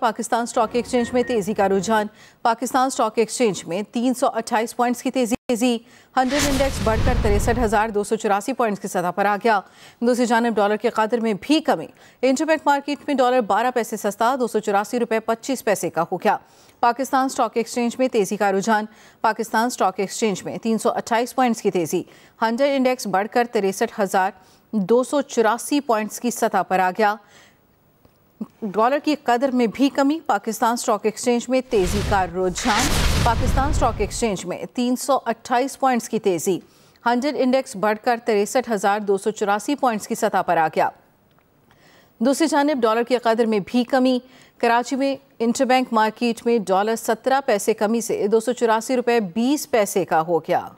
Pakistan stock exchange में तेजी का रुझान पाकिस्तान स्टॉक एक्सचेंज में 328 पॉइंट्स की तेजी तेजी हंड्रेड इंडेक्स बढ़कर तिरसठ हजार दो सौ चौरासी पॉइंट्स की सतह पर आ गया दूसरी जानब डॉलर के कदर में भी कमी इंटरबैंक मार्केट में डॉलर 12 पैसे सस्ता दो सौ चौरासी पच्चीस पैसे का हो गया पाकिस्तान स्टॉक एक्सचेंज में तेजी का रुझान पाकिस्तान स्टॉक एक्सचेंज में 328 पॉइंट्स की तेजी हंड्रेड इंडेक्स बढ़कर तिरसठ हजार दो सौ चौरासी पॉइंट्स की सतह पर आ गया डॉलर की कदर में भी कमी पाकिस्तान स्टॉक एक्सचेंज में तेज़ी का रुझान पाकिस्तान स्टॉक एक्सचेंज में 328 पॉइंट्स की तेज़ी हंड्रेड इंडेक्स बढ़कर तिरसठ हज़ार दो सौ चौरासी पॉइंट्स की सतह पर आ गया दूसरी जानब डॉलर की कदर में भी कमी कराची में इंटरबैंक मार्केट में डॉलर सत्रह पैसे कमी से दो सौ चौरासी रुपये बीस पैसे का हो गया